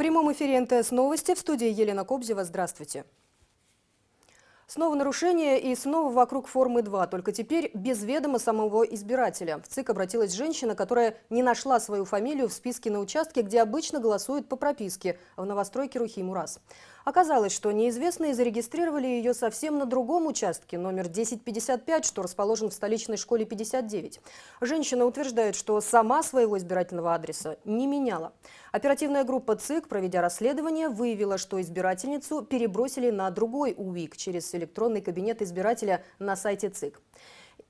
прямом эфире НТС Новости в студии Елена Кобзева. Здравствуйте. Снова нарушение и снова вокруг формы 2, только теперь без ведома самого избирателя. В ЦИК обратилась женщина, которая не нашла свою фамилию в списке на участке, где обычно голосуют по прописке в новостройке Рухи-Мурас. Оказалось, что неизвестные зарегистрировали ее совсем на другом участке, номер 1055, что расположен в столичной школе 59. Женщина утверждает, что сама своего избирательного адреса не меняла. Оперативная группа ЦИК, проведя расследование, выявила, что избирательницу перебросили на другой УИК через электронный кабинет избирателя на сайте ЦИК.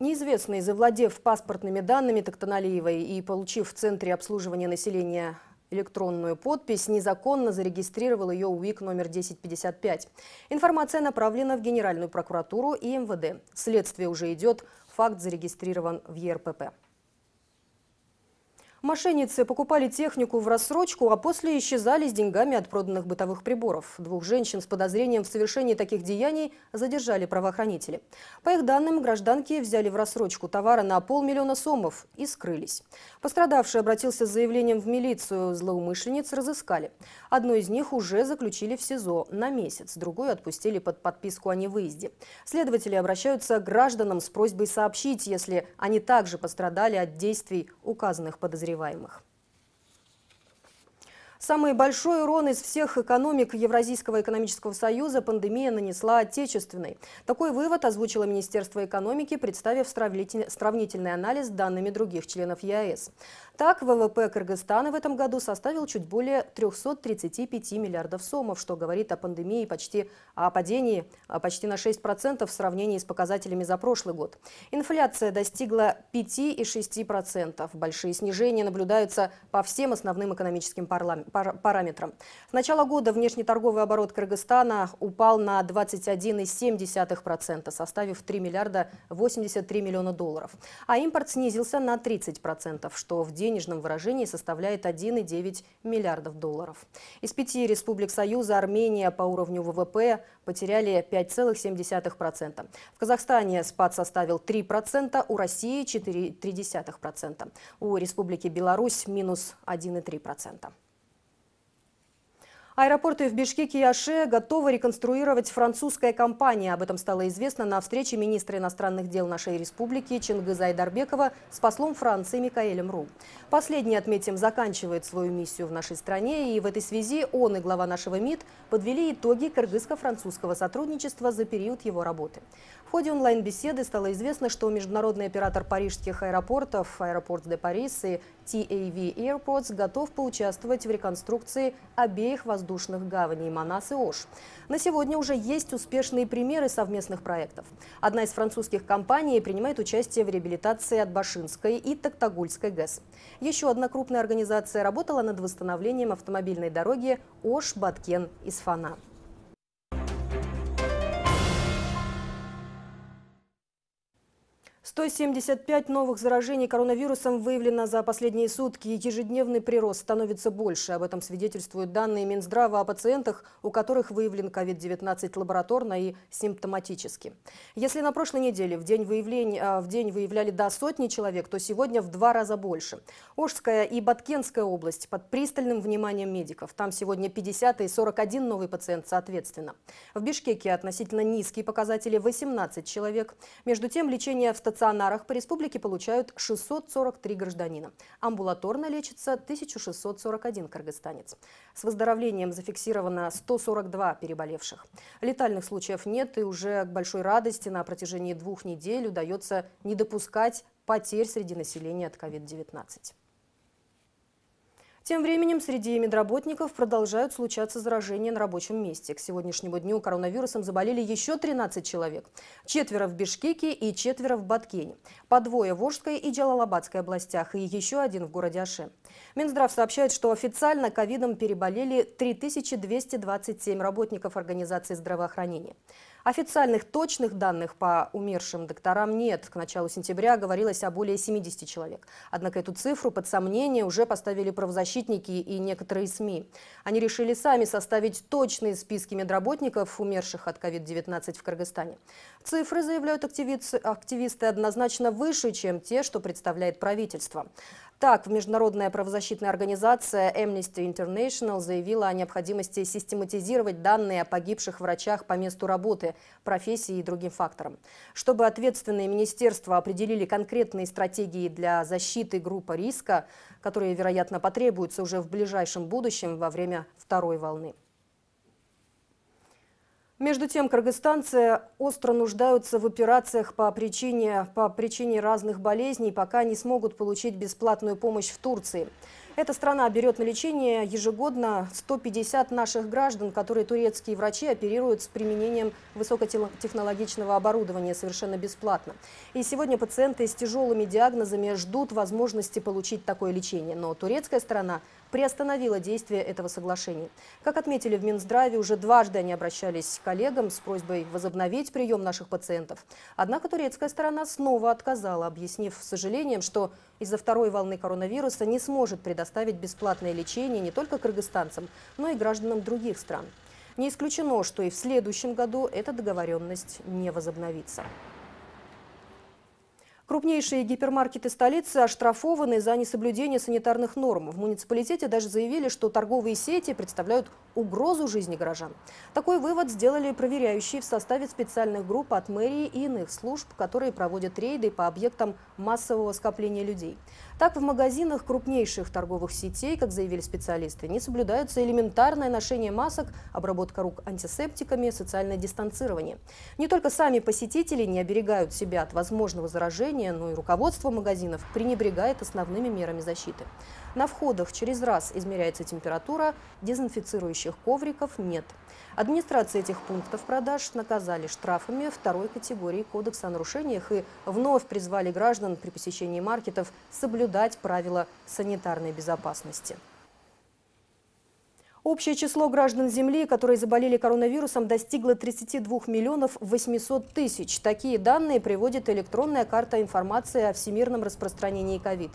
Неизвестный, завладев паспортными данными Токтоналиевой и получив в Центре обслуживания населения электронную подпись, незаконно зарегистрировал ее УИК номер 1055. Информация направлена в Генеральную прокуратуру и МВД. Следствие уже идет, факт зарегистрирован в ЕРПП. Мошенницы покупали технику в рассрочку, а после исчезали с деньгами от проданных бытовых приборов. Двух женщин с подозрением в совершении таких деяний задержали правоохранители. По их данным, гражданки взяли в рассрочку товара на полмиллиона сомов и скрылись. Пострадавший обратился с заявлением в милицию. Злоумышленниц разыскали. Одну из них уже заключили в СИЗО на месяц, другую отпустили под подписку о невыезде. Следователи обращаются к гражданам с просьбой сообщить, если они также пострадали от действий указанных подозреваемых подозреваемых. Самый большой урон из всех экономик Евразийского экономического союза пандемия нанесла отечественной. Такой вывод озвучило Министерство экономики, представив сравнительный анализ с данными других членов ЕАЭС. Так, ВВП Кыргызстана в этом году составил чуть более 335 миллиардов сомов, что говорит о пандемии почти о падении а, почти на 6% в сравнении с показателями за прошлый год. Инфляция достигла 5,6%. Большие снижения наблюдаются по всем основным экономическим парламентам параметрам. С начала года внешний торговый оборот Кыргызстана упал на 21,7%, составив 3 миллиарда 83 миллиона долларов. А импорт снизился на 30%, что в денежном выражении составляет 1,9 миллиардов долларов. Из пяти республик Союза Армения по уровню ВВП потеряли 5,7%. В Казахстане спад составил 3%, у России 4,3%. У Республики Беларусь минус 1,3%. Аэропорты в Бишкеке и Аше готовы реконструировать французская компания. Об этом стало известно на встрече министра иностранных дел нашей республики Чингиза Айдарбекова с послом Франции Микаэлем Ру. Последний, отметим, заканчивает свою миссию в нашей стране. И в этой связи он и глава нашего МИД подвели итоги кыргызско-французского сотрудничества за период его работы. В ходе онлайн-беседы стало известно, что международный оператор парижских аэропортов Аэропорт де Парис и TAV Airports готов поучаствовать в реконструкции обеих воздушных воздушных гаваней Манас и Ош. На сегодня уже есть успешные примеры совместных проектов. Одна из французских компаний принимает участие в реабилитации от Башинской и Токтагульской ГЭС. Еще одна крупная организация работала над восстановлением автомобильной дороги Ош-Баткен-Исфана. 175 новых заражений коронавирусом выявлено за последние сутки. Ежедневный прирост становится больше. Об этом свидетельствуют данные Минздрава о пациентах, у которых выявлен COVID-19 лабораторно и симптоматически. Если на прошлой неделе в день, выявления, а, в день выявляли до сотни человек, то сегодня в два раза больше. Ошская и Баткенская область под пристальным вниманием медиков. Там сегодня 50 и 41 новый пациент соответственно. В Бишкеке относительно низкие показатели 18 человек. Между тем, лечение в стационаре стационарах по республике получают 643 гражданина. Амбулаторно лечится 1641 кыргызстанец. С выздоровлением зафиксировано 142 переболевших. Летальных случаев нет и уже к большой радости на протяжении двух недель удается не допускать потерь среди населения от COVID-19. Тем временем среди медработников продолжают случаться заражения на рабочем месте. К сегодняшнему дню коронавирусом заболели еще 13 человек. Четверо в Бишкеке и четверо в Баткене. По двое в Ожской и Джалалабадской областях и еще один в городе Аши. Минздрав сообщает, что официально ковидом переболели 3227 работников организации здравоохранения. Официальных точных данных по умершим докторам нет. К началу сентября говорилось о более 70 человек. Однако эту цифру под сомнение уже поставили правозащитники и некоторые СМИ. Они решили сами составить точные списки медработников, умерших от COVID-19 в Кыргызстане. Цифры, заявляют активисты, однозначно выше, чем те, что представляет правительство. Так, международная правозащитная организация Amnesty International заявила о необходимости систематизировать данные о погибших врачах по месту работы, профессии и другим факторам. Чтобы ответственные министерства определили конкретные стратегии для защиты группы риска, которые, вероятно, потребуются уже в ближайшем будущем во время второй волны. Между тем, кыргызстанцы остро нуждаются в операциях по причине, по причине разных болезней, пока не смогут получить бесплатную помощь в Турции. Эта страна берет на лечение ежегодно 150 наших граждан, которые турецкие врачи оперируют с применением высокотехнологичного оборудования совершенно бесплатно. И сегодня пациенты с тяжелыми диагнозами ждут возможности получить такое лечение. Но турецкая сторона – приостановила действие этого соглашения. Как отметили в Минздраве, уже дважды они обращались к коллегам с просьбой возобновить прием наших пациентов. Однако турецкая сторона снова отказала, объяснив сожалением, что из-за второй волны коронавируса не сможет предоставить бесплатное лечение не только кыргызстанцам, но и гражданам других стран. Не исключено, что и в следующем году эта договоренность не возобновится. Крупнейшие гипермаркеты столицы оштрафованы за несоблюдение санитарных норм. В муниципалитете даже заявили, что торговые сети представляют угрозу жизни горожан. Такой вывод сделали проверяющие в составе специальных групп от мэрии и иных служб, которые проводят рейды по объектам массового скопления людей. Так, в магазинах крупнейших торговых сетей, как заявили специалисты, не соблюдаются элементарное ношение масок, обработка рук антисептиками, социальное дистанцирование. Не только сами посетители не оберегают себя от возможного заражения, население, но ну и руководство магазинов пренебрегает основными мерами защиты. На входах через раз измеряется температура, дезинфицирующих ковриков нет. Администрации этих пунктов продаж наказали штрафами второй категории Кодекса о нарушениях и вновь призвали граждан при посещении маркетов соблюдать правила санитарной безопасности. Общее число граждан Земли, которые заболели коронавирусом, достигло 32 миллионов 800 тысяч. Такие данные приводит электронная карта информации о всемирном распространении ковид.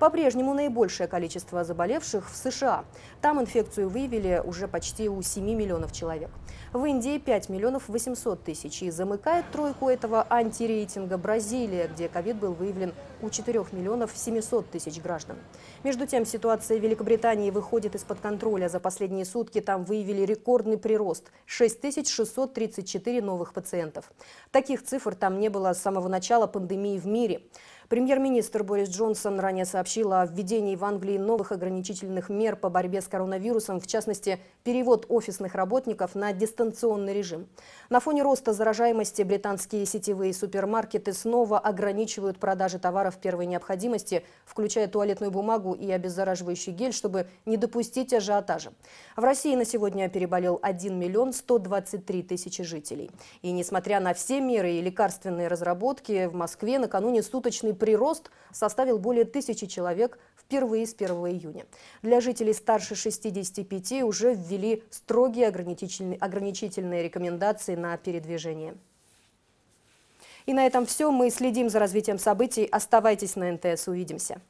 По-прежнему наибольшее количество заболевших в США. Там инфекцию выявили уже почти у 7 миллионов человек. В Индии 5 миллионов 800 тысяч. И замыкает тройку этого антирейтинга Бразилия, где ковид был выявлен у 4 миллионов 700 тысяч граждан. Между тем, ситуация в Великобритании выходит из-под контроля. За последние сутки там выявили рекордный прирост – 6634 новых пациентов. Таких цифр там не было с самого начала пандемии в мире. Премьер-министр Борис Джонсон ранее сообщил о введении в Англии новых ограничительных мер по борьбе с коронавирусом, в частности, перевод офисных работников на дистанционный режим. На фоне роста заражаемости британские сетевые супермаркеты снова ограничивают продажи товаров первой необходимости, включая туалетную бумагу и обеззараживающий гель, чтобы не допустить ажиотажа. В России на сегодня переболел 1 миллион 123 тысячи жителей. И несмотря на все меры и лекарственные разработки, в Москве накануне суточный прирост составил более тысячи человек впервые с 1 июня. Для жителей старше 65 уже ввели строгие ограничительные, ограничительные рекомендации на передвижение. И на этом все. Мы следим за развитием событий. Оставайтесь на НТС. Увидимся.